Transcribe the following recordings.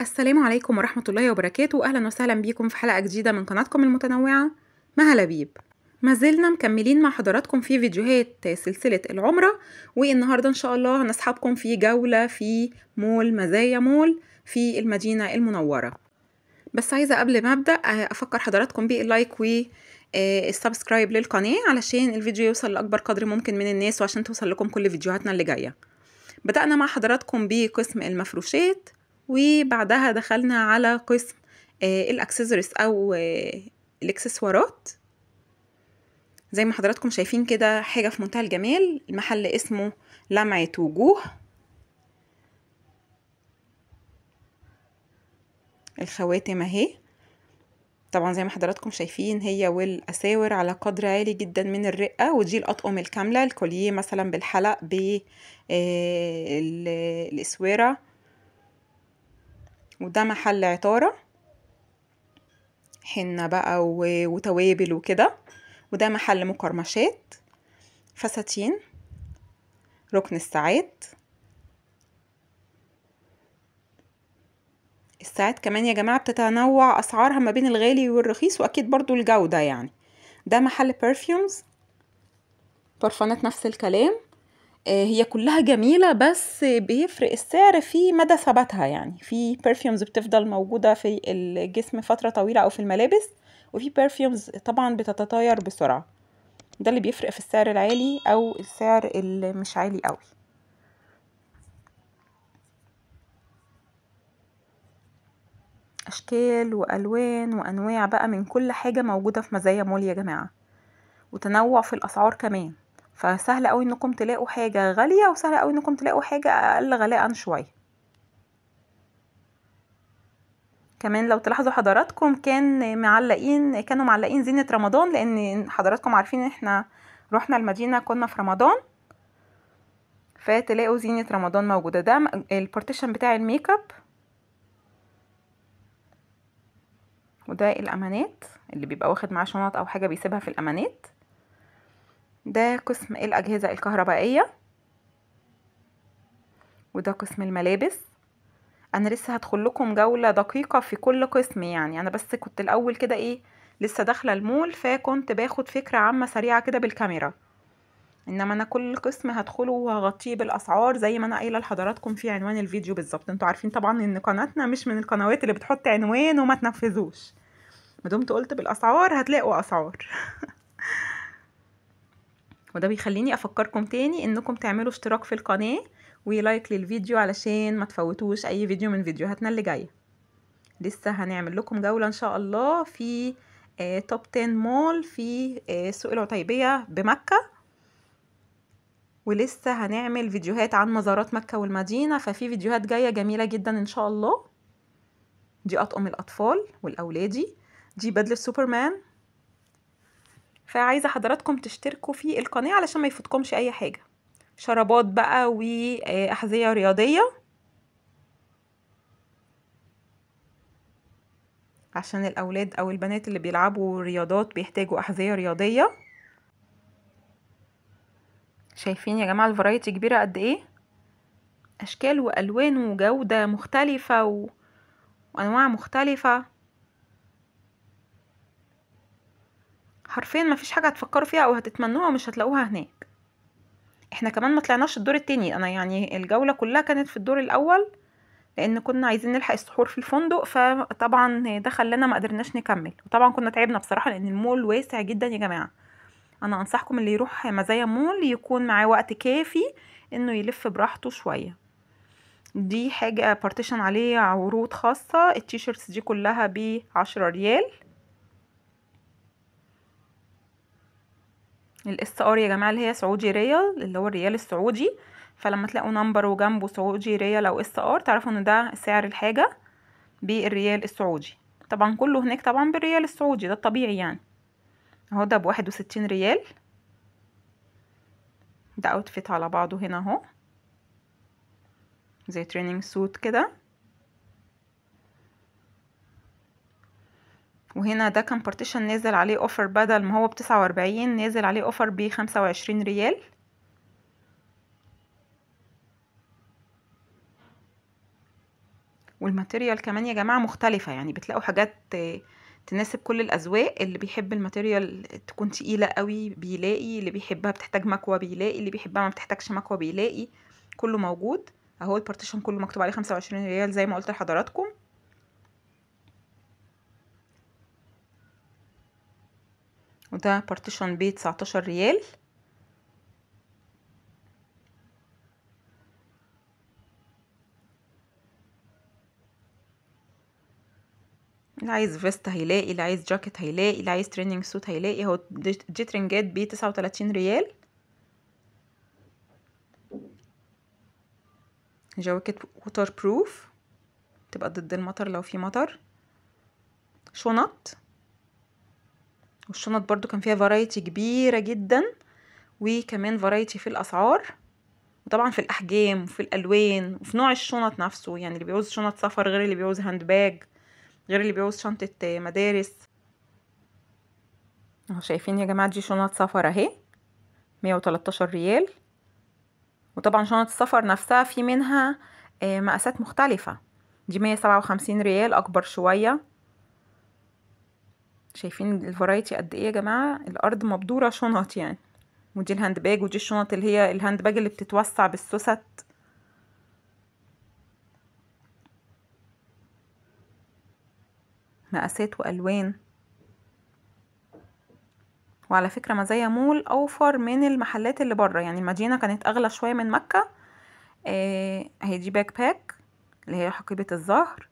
السلام عليكم ورحمة الله وبركاته أهلا وسهلا بيكم في حلقة جديدة من قناتكم المتنوعة مها لبيب ما زلنا مكملين مع حضراتكم في فيديوهات سلسلة العمرة والنهاردة إن شاء الله هنسحبكم في جولة في مول مزايا مول في المدينة المنورة بس عايزة قبل ما أبدأ آه، أفكر حضراتكم باللايك و آه، السبسكرايب للقناة علشان الفيديو يوصل لأكبر قدر ممكن من الناس وعشان توصل لكم كل فيديوهاتنا اللي جاية بدأنا مع حضراتكم بقسم المفروشات وبعدها دخلنا على قسم آه، الاكسسوارز او آه، الاكسسوارات زي ما حضراتكم شايفين كده حاجة في منتهى الجمال المحل اسمه لمعة وجوه الخواتم اهي طبعا زي ما حضراتكم شايفين هي والاساور على قدر عالي جدا من الرقه ودي الاطقم الكامله الكوليه مثلا بالحلق بالاسوره آه، وده محل عطارة حنة بقى وتوابل وكده وده محل مقرمشات فساتين ركن الساعات الساعات كمان يا جماعة بتتنوع أسعارها ما بين الغالي والرخيص وأكيد برضو الجودة يعني ده محل برفيومز برفانات نفس الكلام آه، هي كلها جميلة بس بيفرق السعر في مدى ثباتها يعني في برفيومز بتفضل موجودة في الجسم فترة طويلة أو في الملابس وفي برفيومز طبعا بتتطاير بسرعة ده اللي بيفرق في السعر العالي أو السعر اللي مش عالي قوي أشكال وألوان وأنواع بقى من كل حاجة موجودة في مزايا مول يا جماعة وتنوع في الأسعار كمان فسهل قوي انكم تلاقوا حاجه غاليه وسهل قوي انكم تلاقوا حاجه اقل غلاء شويه كمان لو تلاحظوا حضراتكم كان معلقين كانوا معلقين زينه رمضان لان حضراتكم عارفين احنا رحنا المدينه كنا في رمضان فتلاقوا زينه رمضان موجوده ده البارتيشن بتاع الميك اب وده الامانات اللي بيبقى واخد معاه شنط او حاجه بيسيبها في الامانات ده قسم الأجهزة الكهربائية وده قسم الملابس انا لسه هدخل لكم جولة دقيقة في كل قسم يعني انا بس كنت الاول كده ايه لسه داخلة المول فكنت باخد فكرة عامة سريعة كده بالكاميرا انما انا كل قسم هدخله وهغطيه بالاسعار زي ما انا قايله لحضراتكم في عنوان الفيديو بالظبط انتوا عارفين طبعا ان قناتنا مش من القنوات اللي بتحط عنوان وما تنفذوش دمت قلت بالاسعار هتلاقوا اسعار وده بيخليني افكركم تاني انكم تعملوا اشتراك في القناة ولايك للفيديو علشان ما تفوتوش اي فيديو من فيديوهاتنا اللي جايه لسه هنعمل لكم جولة ان شاء الله في آه توب 10 مول في آه سوق العتيبية بمكة ولسه هنعمل فيديوهات عن مزارات مكة والمدينة ففي فيديوهات جاية جميلة جدا ان شاء الله دي اطقم الاطفال والاولادي دي بدلة سوبرمان فعايزه حضراتكم تشتركوا في القناه علشان ما يفوتكمش اي حاجه شرابات بقى واحذيه رياضيه عشان الاولاد او البنات اللي بيلعبوا رياضات بيحتاجوا احذيه رياضيه شايفين يا جماعه الفرايتي كبيره قد ايه اشكال والوان وجوده مختلفه و... وانواع مختلفه حرفيا مفيش حاجه هتفكروا فيها او هتتمنوها ومش هتلاقوها هناك احنا كمان ما طلعناش الدور التاني انا يعني الجوله كلها كانت في الدور الاول لان كنا عايزين نلحق السحور في الفندق فطبعا ده خلانا ما قدرناش نكمل وطبعا كنا تعبنا بصراحه لان المول واسع جدا يا جماعه انا انصحكم اللي يروح مزايا مول يكون معاه وقت كافي انه يلف براحته شويه دي حاجه بارتيشن عليه عروض خاصه التيشيرتس دي كلها بعشرة ريال الاس ار يا جماعه اللي هي سعودي ريال اللي هو الريال السعودي فلما تلاقوا نمبر وجنبه سعودي ريال او اس ار تعرفوا ان ده سعر الحاجه بالريال السعودي طبعا كله هناك طبعا بالريال السعودي ده الطبيعي يعني اهو ده بواحد وستين ريال ده اوتفيت على بعضه هنا اهو زي تريننج سوت كده وهنا ده كان بارتيشن نازل عليه اوفر بدل ما هو بتسعة واربعين نازل عليه اوفر بخمسة وعشرين ريال والماتيريال كمان يا جماعة مختلفة يعني بتلاقوا حاجات تناسب كل الأذواق اللي بيحب الماتيريال تكون تقيلة قوي بيلاقي اللي بيحبها بتحتاج مكوى بيلاقي اللي بيحبها ما بتحتاجش مكوى بيلاقي كله موجود اهو البارتيشن كله مكتوب عليه خمسة وعشرين ريال زي ما قلت لحضراتكم وده بارتيشن ب 19 ريال اللي عايز فيست هيلاقي اللي عايز جاكيت هيلاقي اللي عايز تريننج سوت هيلاقي هو دي ترنجات ب 39 ريال جواكت ووتر بروف تبقى ضد المطر لو في مطر شنط والشنط برضو كان فيها فرايتي كبيرة جدا وكمان فرايتي في الأسعار وطبعا في الأحجام وفي الألوان وفي نوع الشنط نفسه يعني اللي بيعوز شنط سفر غير اللي بيعوز هاند باج غير اللي بيعوز شنطة آه، مدارس اهو شايفين يا جماعة دي شنط سفر اهي مية وتلاتاشر ريال وطبعا شنط السفر نفسها في منها آه، مقاسات مختلفة دي مية سبعة وخمسين ريال أكبر شوية شايفين الفرايتي قد ايه يا جماعه الارض مبدوره شنط يعني ودي الهاند باج ودي الشنط اللي هي الهاند باج اللي بتتوسع بالسوست مقاسات والوان وعلى فكره مزايا مول اوفر من المحلات اللي بره يعني المدينه كانت اغلى شويه من مكه اهي آه، دي باك باك اللي هي حقيبه الظهر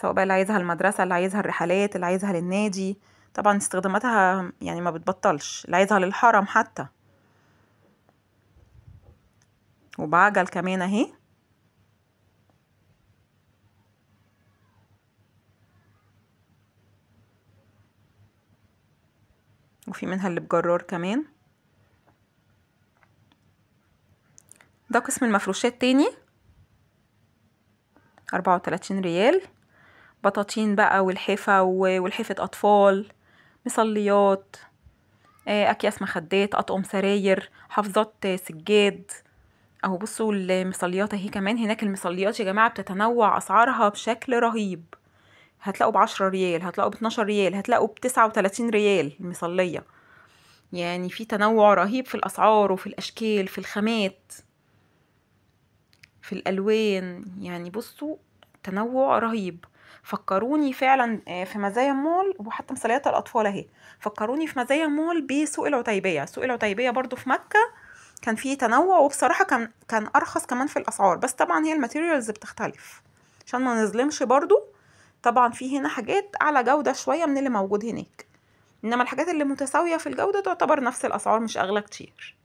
سواء بقى اللي عايزها المدرسة اللي عايزها الرحلات اللي عايزها للنادي طبعا استخداماتها يعني ما بتبطلش اللي عايزها للحرم حتى وبعجل كمان اهي وفي منها اللي بجرار كمان ده قسم المفروشات تاني أربعة وتلاتين ريال بطاطين بقى والحفة والحفة أطفال مصليات آه، أكياس مخدات أطقم سراير حافظات سجاد أهو بصوا المصليات أهي كمان هناك المصليات يا جماعة بتتنوع أسعارها بشكل رهيب هتلاقوا بعشرة ريال هتلاقوا باتناشر ريال هتلاقوا بتسعة وتلاتين ريال المصلية يعني في تنوع رهيب في الأسعار وفي الأشكال في الخامات في الألوان يعني بصوا تنوع رهيب فكروني فعلا آه، في مزايا مول وحتى مثليات الاطفال اهي فكروني في مزايا مول بسوق العتيبيه سوق العتيبيه برضو في مكه كان فيه تنوع وبصراحه كان كان ارخص كمان في الاسعار بس طبعا هي الماتيريالز بتختلف عشان ما نظلمش برضو طبعا في هنا حاجات اعلى جوده شويه من اللي موجود هناك انما الحاجات اللي متساويه في الجوده تعتبر نفس الاسعار مش اغلى كتير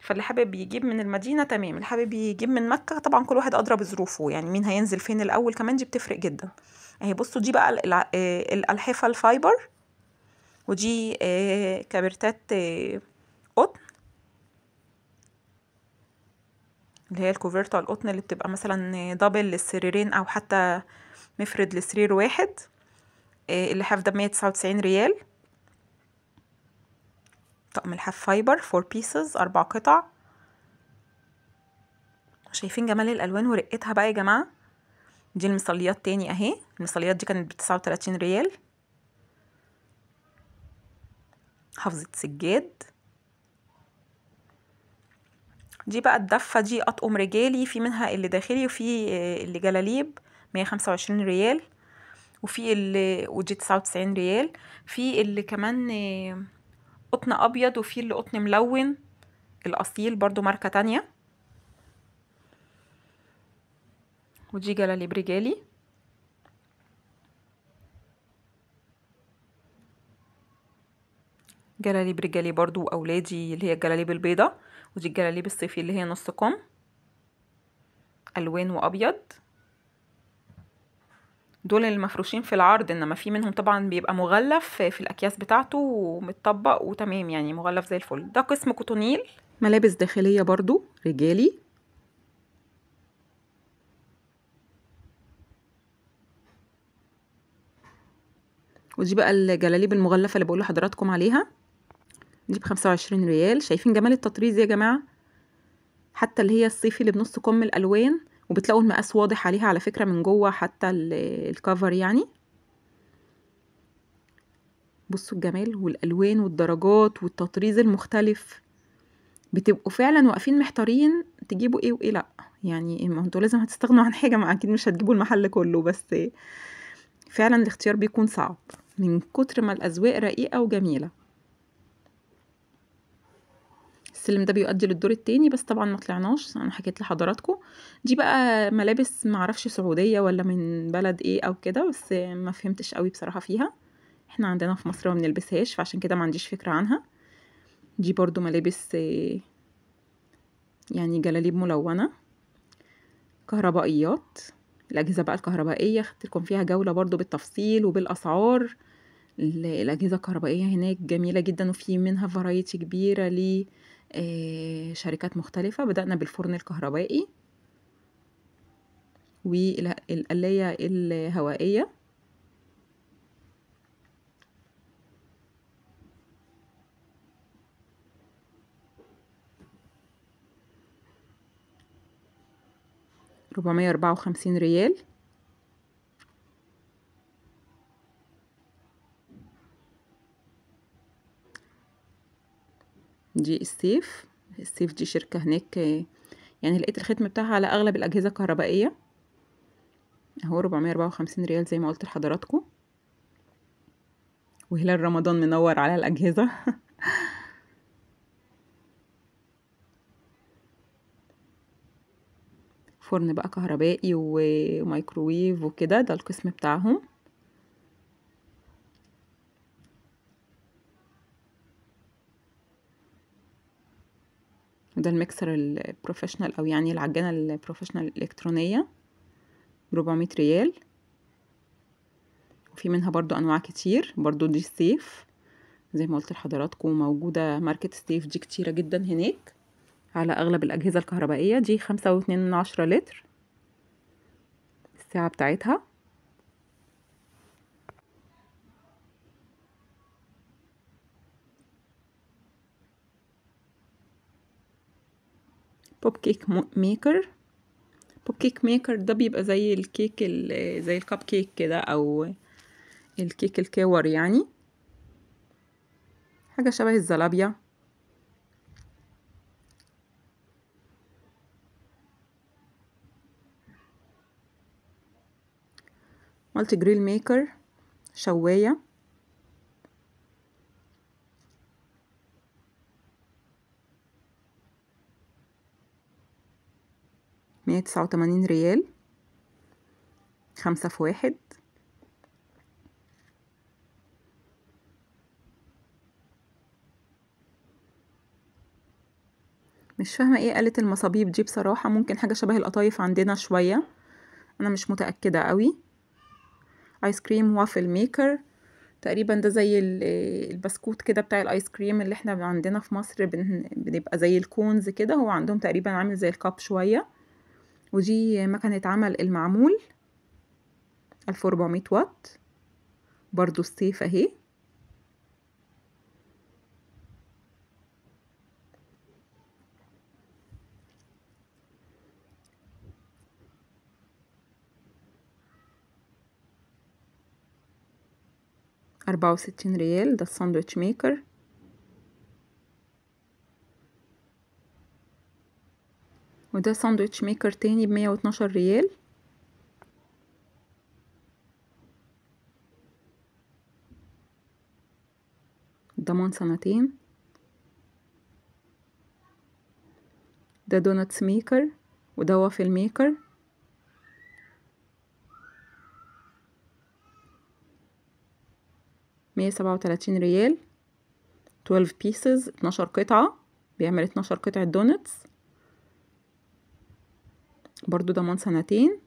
فاللي حابب يجيب من المدينه تمام اللي حابب يجيب من مكه طبعا كل واحد ادرى بظروفه يعني مين هينزل فين الاول كمان دي بتفرق جدا اهي يعني بصوا دي بقى الالحفه آه، الفايبر ودي آه، كبرتات آه، قطن اللي هي الكوفرتا القطن اللي بتبقى مثلا دبل للسريرين او حتى مفرد لسرير واحد اللي حاف ده بمية تسعة وتسعين ريال طقم الحاف فايبر 4 بيسز أربع قطع شايفين جمال الألوان ورقتها بقى يا جماعة دي المصليات تاني أهي المصليات دي كانت بتسعة وتلاتين ريال حافظة سجاد دي بقى الدفة دي أطقم رجالي في منها اللي داخلي وفي آه، اللي جلاليب مية خمسة وعشرين ريال وفي اللي ودي تسعة وتسعين ريال في اللي كمان آه، قطن ابيض وفي اللي قطن ملون الاصيل برضو ماركة تانية ودي جلالي برجالي جلاليب رجالي برضو واولادي اللي هي الجلاليب البيضة ودي الجلاليب الصيفي اللي هي نص كم الوان وابيض دول المفروشين في العرض انما في منهم طبعا بيبقى مغلف في الاكياس بتاعته ومتطبق وتمام يعني مغلف زي الفل ده قسم كوتونيل ملابس داخليه برضو رجالي ودي بقى الجلاليب المغلفه اللي بقول لحضراتكم عليها دي بخمسة وعشرين ريال شايفين جمال التطريز يا جماعه حتى اللي هي الصيفي اللي بنص كم الالوان وبتلاقوا المقاس واضح عليها على فكرة من جوه حتى الكفر يعني بصوا الجمال والألوان والدرجات والتطريز المختلف بتبقوا فعلا واقفين محتارين تجيبوا ايه وايه لا يعني ما انتوا لازم هتستغنوا عن حاجة ما اكيد مش هتجيبوا المحل كله بس فعلا الاختيار بيكون صعب من كتر ما الأذواق رقيقة وجميلة السلم ده بيؤدي للدور التاني بس طبعا ما طلعناش انا حكيت لحضراتكم دي بقى ملابس معرفش سعوديه ولا من بلد ايه او كده بس ما فهمتش قوي بصراحه فيها احنا عندنا في مصر ما بنلبسهاش فعشان كده ما عنديش فكره عنها دي برضو ملابس يعني جلاليب ملونه كهربائيات الاجهزه بقى الكهربائيه خدت لكم فيها جوله برضو بالتفصيل وبالاسعار الأجهزة الكهربائية هناك جميلة جدا وفي منها فرايتي كبيرة آه، شركات مختلفة بدأنا بالفرن الكهربائي والقلاية الهوائية ربعمية أربعة وخمسين ريال دي السيف السيف دي شركة هناك يعني لقيت الختم بتاعها على أغلب الأجهزة الكهربائية اهو 454 ريال زي ما قلت لحضراتكم وهلال رمضان منور على الأجهزة فرن بقى كهربائي ومايكروويف وكده ده القسم بتاعهم وده الميكسر البروفيشنال او يعني العجانة البروفيشنال الالكترونية بربعمية ريال وفي منها برضو انواع كتير برضو دي السيف زي ما قلت لحضراتكم موجودة ماركة السيف دي كتيرة جدا هناك على اغلب الاجهزة الكهربائية دي خمسة واتنين من عشرة لتر الساعة بتاعتها بوب كيك ميكر بوب كيك ميكر ده بيبقى زي الكيك زي الكب كيك كده او الكيك الكور يعني حاجة شبه الزلابية مالتي جريل ميكر شواية تمنمية تسعة وتمانين ريال خمسة في واحد مش فاهمة ايه قالت المصابيب دي بصراحة ممكن حاجة شبه القطايف عندنا شوية انا مش متأكدة قوي ايس كريم وافل ميكر تقريبا ده زي البسكوت كده بتاع الايس كريم اللي احنا عندنا في مصر بنبقى زي الكونز كده هو عندهم تقريبا عامل زي الكاب شويه ودي مكنة عمل المعمول 1400 وات برضو السيف اهي أربعة وستين ريال ده الساندويتش ميكر وده ساندويتش ميكر تاني بمية واتناشر ريال ضمان سنتين ده دوناتس ميكر وده وافل ميكر مية سبعة وتلاتين ريال 12 بيسز 12 قطعة بيعمل 12 قطعة دونتس برضو ضمان سنتين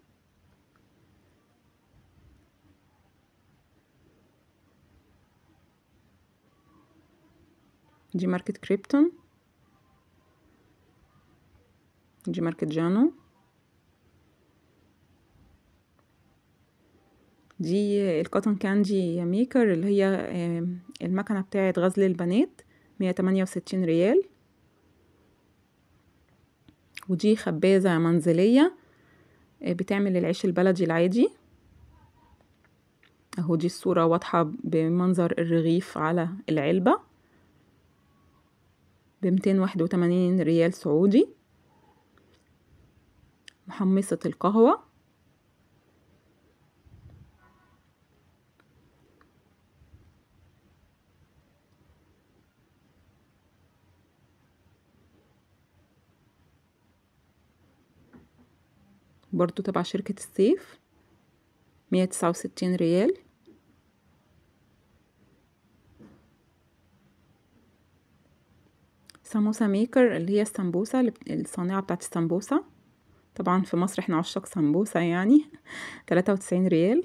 دي ماركة كريبتون دي ماركة جانو دي الكوتون كاندي ميكر اللي هي المكنة بتاعة غزل البنات مية تمانية وستين ريال ودي خبازة منزلية آه، بتعمل العيش البلدي العادي اهو دي الصورة واضحة بمنظر الرغيف على العلبة ب واحد وتمانين ريال سعودي محمصة القهوة برضو تبع شركة السيف مية تسعة وستين ريال سموسة ميكر اللي هي السمبوسة الصانعة بتاعت السمبوسة طبعا في مصر احنا عشاق سمبوسة يعني تلاتة وتسعين ريال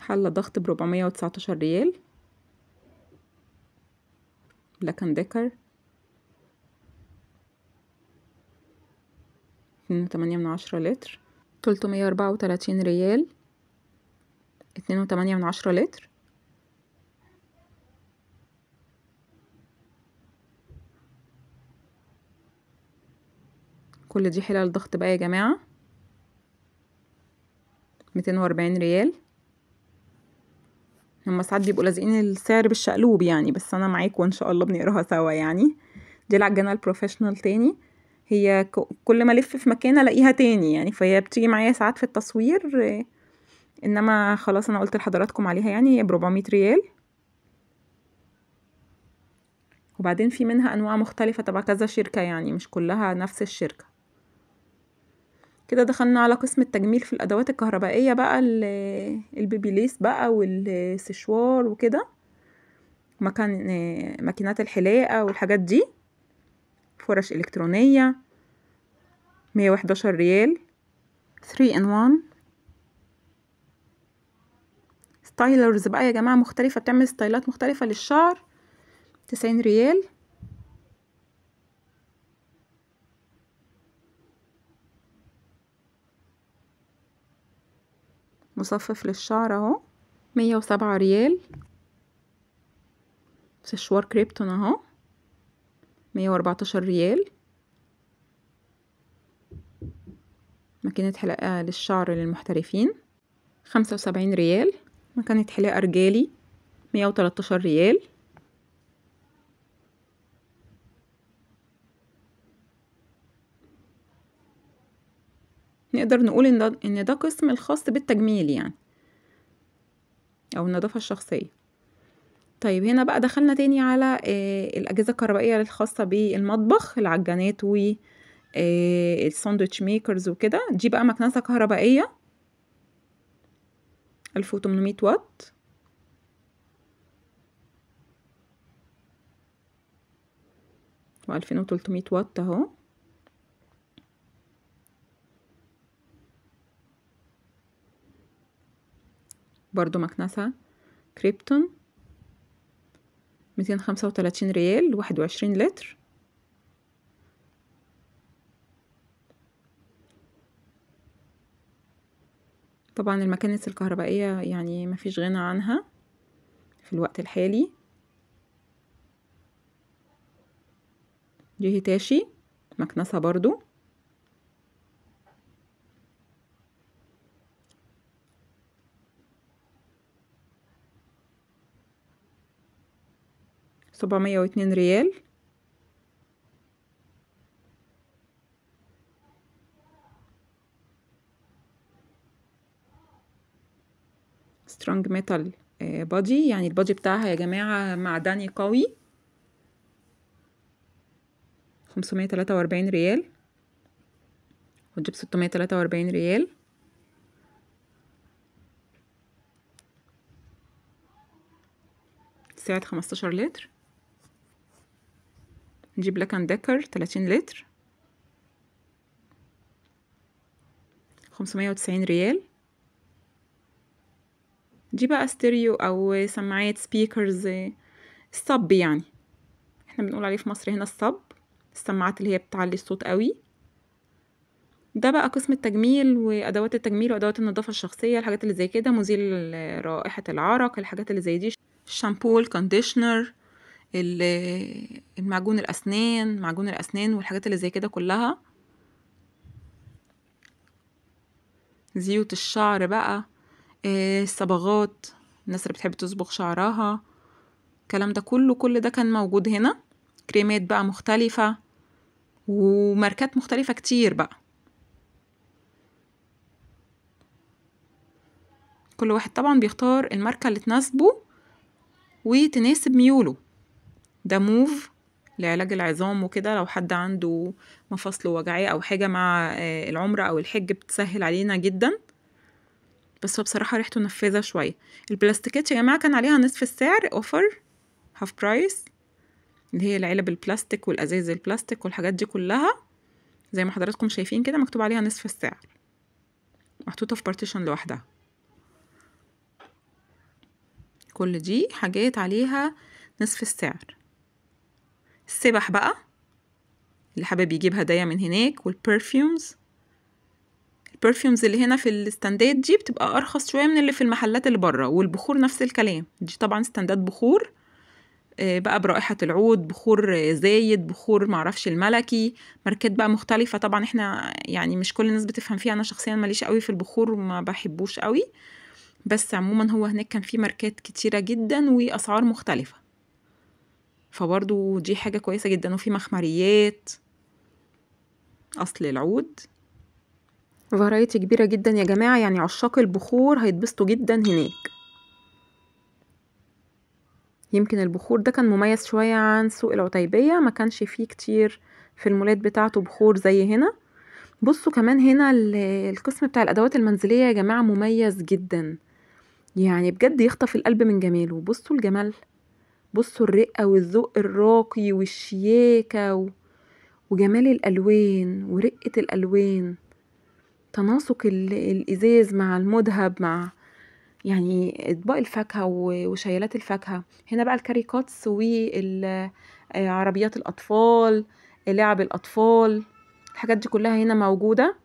حلة ضغط بربعمية وتسعتاشر ريال بلاك اند ديكر اتنين وتمانية من عشرة لتر تلتمية أربعة وتلاتين ريال اتنين وتمانية من عشرة لتر كل دي حلال ضغط بقى يا جماعة ميتين وأربعين ريال هما ساعات بيبقوا لازقين السعر بالشقلوب يعني بس أنا معاك وان شاء الله بنقراها سوا يعني دي العجانة البروفيشنال تاني هي كل ما الف في مكان الاقيها تاني يعني فهي بتيجي معايا ساعات في التصوير انما خلاص انا قلت لحضراتكم عليها يعني ب 400 ريال وبعدين في منها انواع مختلفه تبع كذا شركه يعني مش كلها نفس الشركه كده دخلنا على قسم التجميل في الادوات الكهربائيه بقى البيبي ليس بقى والسشوار وكده مكان ماكينات الحلاقه والحاجات دي فرش إلكترونية مية وحداشر ريال 3 ان 1 ستايلرز بقى يا جماعة مختلفة بتعمل ستايلات مختلفة للشعر تسعين ريال مصفف للشعر اهو مية وسبعة ريال سشوار كريبتون اهو مية وأربعتاشر ريال ماكينة حلاقة للشعر للمحترفين خمسة وسبعين ريال مكانة حلاقة رجالي مية وتلاتاشر ريال نقدر نقول إن ده قسم الخاص بالتجميل يعني أو النظافة الشخصية طيب هنا بقى دخلنا تاني على آه، الأجهزة الكهربائية الخاصة بالمطبخ العجانات و آه، الساندوتش ميكرز وكده دي بقى مكنسة كهربائية 1800 واط و 2300 واط اهو برضو مكنسة كريبتون ميتين خمسة وتلاتين ريال واحد وعشرين لتر طبعا المكنسة الكهربائية يعني مفيش غنى عنها في الوقت الحالي دي هيتاشي مكنسة برضو سبعمية واتنين ريال سترونج ميتال بادي يعني البادي بتاعها يا جماعة معدني قوي خمسمية تلاتة وأربعين ريال وتجيب ستمية تلاتة وأربعين ريال سعة خمستاشر لتر نجيب اند دكر 30 لتر 590 ريال دي بقى ستيريو او سماعات سبيكرز الصب يعني احنا بنقول عليه في مصر هنا الصب السماعات اللي هي بتعلي الصوت قوي ده بقى قسم التجميل وادوات التجميل وادوات النظافه الشخصيه الحاجات اللي زي كده مزيل رائحه العرق الحاجات اللي زي دي الشامبو الكونديشنر المعجون الأسنان معجون الأسنان والحاجات اللي زي كده كلها زيوت الشعر بقى آه، الصبغات الناس اللي بتحب تصبغ شعرها الكلام ده كله كل ده كان موجود هنا كريمات بقى مختلفة وماركات مختلفة كتير بقى كل واحد طبعا بيختار الماركة اللي تناسبه وتناسب ميوله ده موف لعلاج العظام وكده لو حد عنده مفاصله وجعيه او حاجه مع آه، العمره او الحج بتسهل علينا جدا بس بصراحه ريحته نفاذه شويه البلاستيكات يا جماعه كان عليها نصف السعر اوفر هاف برايس اللي هي العلب البلاستيك والازاز البلاستيك والحاجات دي كلها زي ما حضراتكم شايفين كده مكتوب عليها نصف السعر محطوطه في بارتيشن لوحدها كل دي حاجات عليها نصف السعر السبح بقى اللي حابب يجيب هدايا من هناك والبرفيومز البرفيومز اللي هنا في الستاندات دي بتبقى ارخص شويه من اللي في المحلات اللي بره والبخور نفس الكلام دي طبعا ستاندات بخور آه، بقى برائحة العود بخور زايد بخور معرفش الملكي ماركات بقى مختلفة طبعا احنا يعني مش كل الناس بتفهم فيها انا شخصيا ماليش قوي في البخور وما بحبوش قوي بس عموما هو هناك كان في ماركات كتيرة جدا واسعار مختلفة فبرضو دي حاجة كويسة جدا وفي مخمريات أصل العود فرايتي كبيرة جدا يا جماعة يعني عشاق البخور هيتبسطوا جدا هناك يمكن البخور ده كان مميز شوية عن سوق العتيبية ما كانش فيه كتير في المولات بتاعته بخور زي هنا بصوا كمان هنا القسم بتاع الأدوات المنزلية يا جماعة مميز جدا يعني بجد يخطف القلب من جماله بصوا الجمال بصوا الرقة والذوق الراقي والشياكة و... وجمال الألوان ورقة الألوان تناسق الإزاز مع المذهب مع يعني أطباق الفاكهة وشيلات الفاكهة هنا بقى الكاريكاتس وعربيات الأطفال لعب الأطفال الحاجات دي كلها هنا موجودة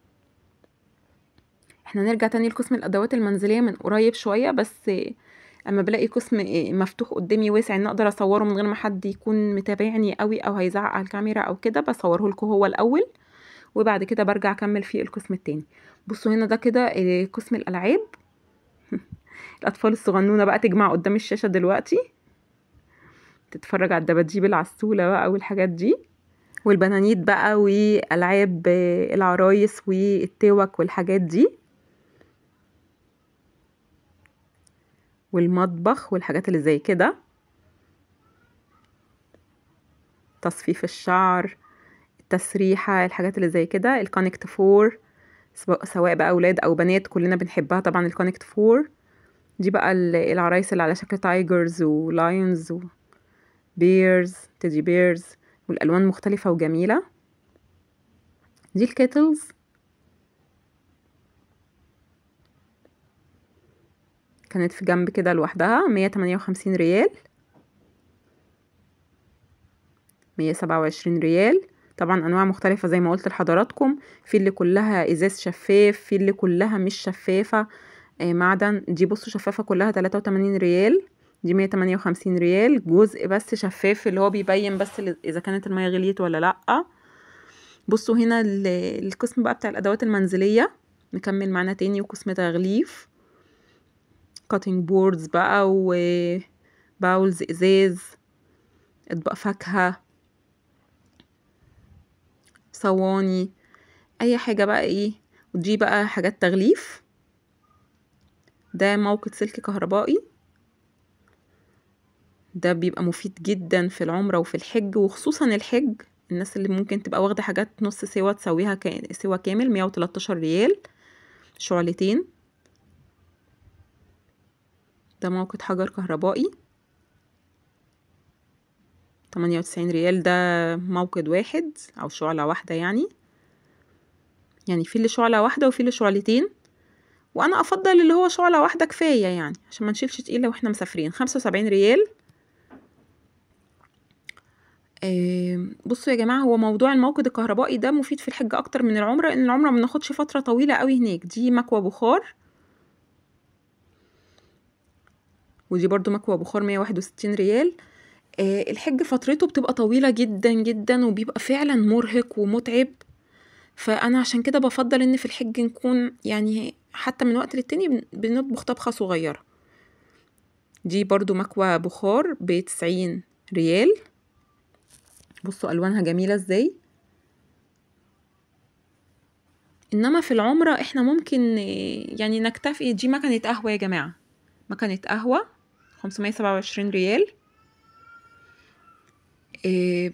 احنا نرجع تاني لقسم الأدوات المنزلية من قريب شوية بس اما بلاقي قسم آه، مفتوح قدامي واسع ان اقدر اصوره من غير ما حد يكون متابعني قوي او هيزعق على الكاميرا او كده بصوره لكم هو الاول وبعد كده برجع اكمل في القسم التاني بصوا هنا ده كده آه، قسم الالعاب الاطفال الصغنونه بقى تجمع قدام الشاشه دلوقتي تتفرج على الدباديب العسوله بقى والحاجات دي والبنانيت بقى والعاب آه، العرايس والتوك والحاجات دي والمطبخ والحاجات اللي زي كده تصفيف الشعر التسريحة الحاجات اللي زي كده الكونكت فور سواء بقى أولاد أو بنات كلنا بنحبها طبعا الكونكت فور دي بقى العرايس اللي على شكل تايجرز ولاينز وبيرز تيدي بيرز والألوان مختلفة وجميلة دي الكيتلز كانت في جنب كده لوحدها مية تمانية وخمسين ريال مية سبعة وعشرين ريال طبعا انواع مختلفه زي ما قلت لحضراتكم في اللي كلها ازاز شفاف في اللي كلها مش شفافه آه، معدن دي بصوا شفافه كلها تلاتة وتمانين ريال دي مية وخمسين ريال جزء بس شفاف اللي هو بيبين بس اذا كانت الميه غليت ولا لا بصوا هنا القسم بقى بتاع الادوات المنزليه نكمل معانا تاني وقسم تغليف كاتنج بوردز بقى وباولز ازاز اطباق فاكهة صواني اي حاجة بقى ايه ودي بقى حاجات تغليف ده موقد سلك كهربائي ده بيبقى مفيد جدا في العمرة وفي الحج وخصوصا الحج الناس اللي ممكن تبقى واخدة حاجات نص سوا تسويها سوا كامل مية ريال شعلتين ده موقد حجر كهربائي تمانية وتسعين ريال ده موقد واحد أو شعلة واحدة يعني يعني في اللي شعلة واحدة وفي اللي شعلتين وأنا أفضل اللي هو شعلة واحدة كفاية يعني عشان ما نشيلش تقيلة واحنا مسافرين خمسة وسبعين ريال بصوا يا جماعة هو موضوع الموقد الكهربائي ده مفيد في الحج أكتر من العمرة لأن العمرة ما فترة طويلة قوي هناك دي مكوى بخار ودي برضو مكوى بخار 161 ريال آه، الحج فترته بتبقى طويلة جدا جدا وبيبقى فعلا مرهق ومتعب فأنا عشان كده بفضل إن في الحج نكون يعني حتى من وقت للتاني بنطبخ طبخة صغيرة دي برضو مكوى بخار بتسعين ريال بصوا ألوانها جميلة ازاي إنما في العمرة إحنا ممكن آه، يعني نكتفي دي مكنة قهوة يا جماعة مكنة قهوة خمسمية سبعة وعشرين ريال آه،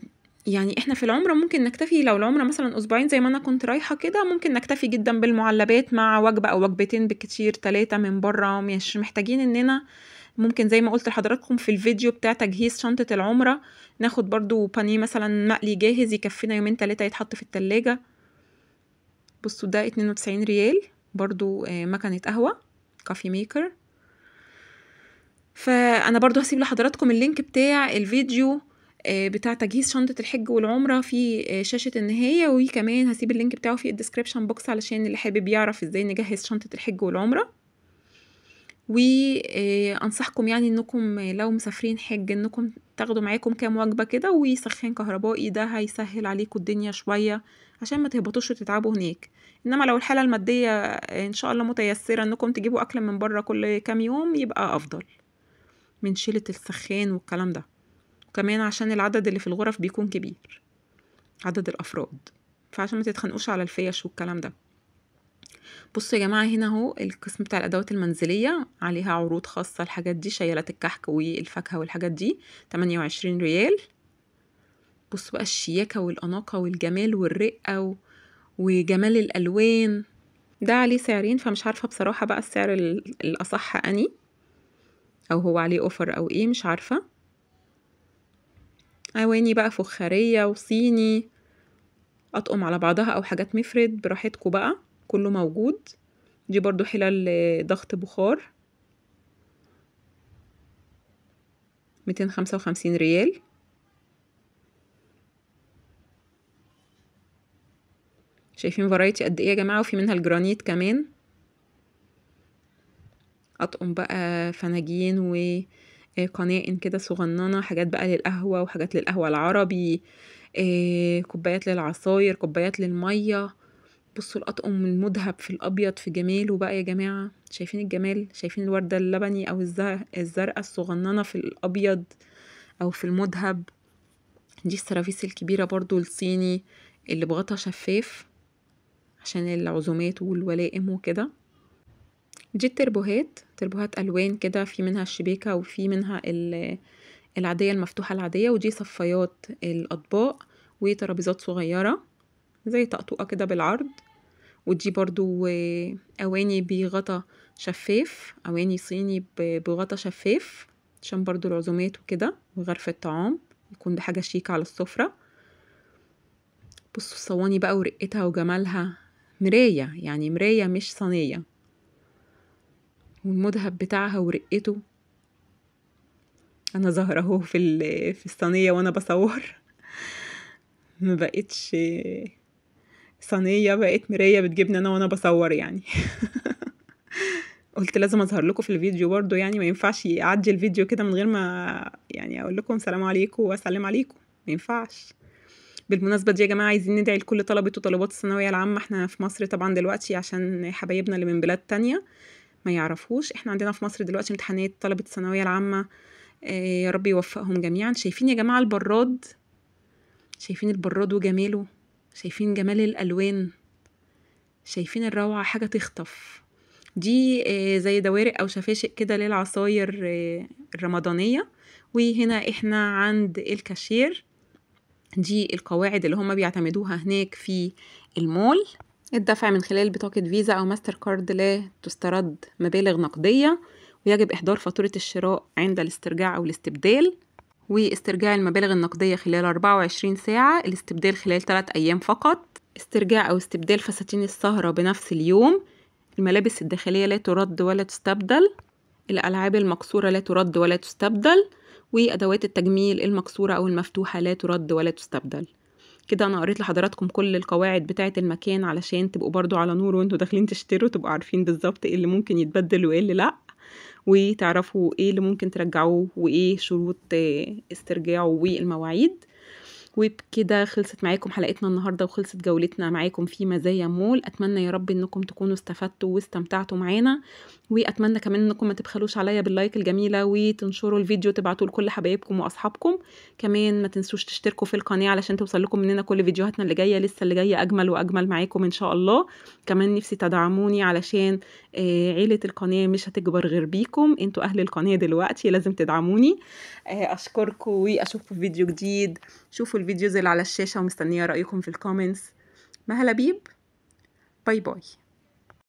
يعني احنا في العمرة ممكن نكتفي لو العمرة مثلا أسبوعين زي ما أنا كنت رايحة كده ممكن نكتفي جدا بالمعلبات مع وجبة أو وجبتين بالكتير تلاتة من بره مش محتاجين إننا ممكن زي ما قلت لحضراتكم في الفيديو بتاع تجهيز شنطة العمرة ناخد برضو بانيه مثلا مقلي جاهز يكفينا يومين تلاتة يتحط في التلاجة بصوا ده اتنين وتسعين ريال برضو آه، مكنة قهوة كافي ميكر فانا برضو هسيب لحضراتكم اللينك بتاع الفيديو آه، بتاع تجهيز شنطة الحج والعمرة في آه، شاشة النهاية وكمان هسيب اللينك بتاعه في الديسكريبشن بوكس علشان اللي حابب يعرف ازاي نجهز شنطة الحج والعمرة وانصحكم آه، يعني انكم لو مسافرين حج انكم تاخدوا معاكم كام وجبة كده وسخان كهربائي ده هيسهل عليكم الدنيا شوية عشان ما تهبطوش وتتعبوا هناك انما لو الحالة المادية ان شاء الله متيسرة انكم تجيبوا اكل من بره كل كام يوم يبقى افضل من شيلة السخان والكلام ده وكمان عشان العدد اللي في الغرف بيكون كبير عدد الأفراد فعشان ما تتخنقوش على الفيش والكلام ده بصوا يا جماعة هنا اهو القسم بتاع الأدوات المنزلية عليها عروض خاصة الحاجات دي شيلات الكحك والفاكهة والحاجات دي 28 ريال بصوا بقى الشياكة والأناقة والجمال والرقة و... وجمال الألوان ده عليه سعرين فمش عارفة بصراحة بقى السعر الأصح أني او هو عليه اوفر او ايه مش عارفه اواني بقى فخاريه وصيني اطقم على بعضها او حاجات مفرد براحتكم بقى كله موجود دي برضو حلال ضغط بخار 255 ريال شايفين فرايتي قد ايه يا جماعه وفي منها الجرانيت كمان اطقم بقى فناجين وقنائن آه، كده صغننه حاجات بقى للقهوه وحاجات للقهوه العربي آه، كوبايات للعصاير كوبايات للميه بصوا الاطقم المذهب في الابيض في جماله بقى يا جماعه شايفين الجمال شايفين الورده اللبني او الزرقاء الصغننه في الابيض او في المذهب دي السرافيس الكبيره برضو الصيني اللي بغطا شفاف عشان العزومات والولائم وكده دي التربوهات تربوهات ألوان كده في منها الشبيكة وفي منها العادية المفتوحة العادية ودي صفايات الأطباق وترابيزات صغيرة زي طقطقه كده بالعرض ودي برضو أواني بغطا شفاف أواني صيني بغطا شفاف عشان برضو العزومات وكده وغرفة الطعام يكون ده حاجة شيك على السفرة بصوا الصواني بقى ورقتها وجمالها مراية يعني مراية مش صينية والمذهب بتاعها ورقته انا ظاهره اهو في في الصينيه وانا بصور ما بقتش صينيه بقت مرايه بتجيبني انا وانا بصور يعني قلت لازم اظهر لكم في الفيديو برضو يعني ما ينفعش اعدي الفيديو كده من غير ما يعني اقول لكم سلام عليكم واسلم عليكم ما ينفعش بالمناسبه دي يا جماعه عايزين ندعي لكل طلبه وطلبات الثانويه العامه احنا في مصر طبعا دلوقتي عشان حبايبنا اللي من بلاد تانية ما يعرفوش احنا عندنا في مصر دلوقتي امتحانات طلبة الثانوية العامة آه، يا رب يوفقهم جميعا شايفين يا جماعة البراد شايفين البراد وجماله شايفين جمال الألوان شايفين الروعة حاجة تخطف دي آه، زي دوارق أو شفاشق كده للعصاير آه، الرمضانية وهنا احنا عند الكاشير دي القواعد اللي هما بيعتمدوها هناك في المول الدفع من خلال بطاقة فيزا أو ماستر كارد لا تسترد مبالغ نقدية ويجب إحضار فاتورة الشراء عند الاسترجاع أو الاستبدال واسترجاع المبالغ النقدية خلال 24 ساعة الاستبدال خلال 3 أيام فقط استرجاع أو استبدال فساتين السهرة بنفس اليوم الملابس الداخلية لا ترد ولا تستبدل الألعاب المكسورة لا ترد ولا تستبدل وأدوات التجميل المكسورة أو المفتوحة لا ترد ولا تستبدل كده انا قريت لحضراتكم كل القواعد بتاعه المكان علشان تبقوا برضو على نور وانتوا داخلين تشتروا تبقوا عارفين بالظبط ايه اللي ممكن يتبدل وايه اللي لا وتعرفوا ايه اللي ممكن ترجعوه وايه شروط آه، استرجاعه والمواعيد وبكده خلصت معاكم حلقتنا النهاردة وخلصت جولتنا معاكم في مزايا مول أتمنى يا رب أنكم تكونوا استفدتوا واستمتعتوا معانا وأتمنى كمان أنكم ما تبخلوش عليا باللايك الجميلة وتنشروا الفيديو تبعتوه لكل حبايبكم وأصحابكم كمان ما تنسوش تشتركوا في القناة علشان توصل لكم مننا كل فيديوهاتنا اللي جاية لسه اللي جاية أجمل وأجمل معاكم إن شاء الله كمان نفسي تدعموني علشان آه، عيلة القناة مش هتكبر غير بيكم انتوا أهل القناة دلوقتي لازم تدعموني آه، أشكركم وأشوفكم في فيديو جديد شوفوا الفيديوز اللي على الشاشة ومستنية رأيكم في الكومنتس مها بيب باي باي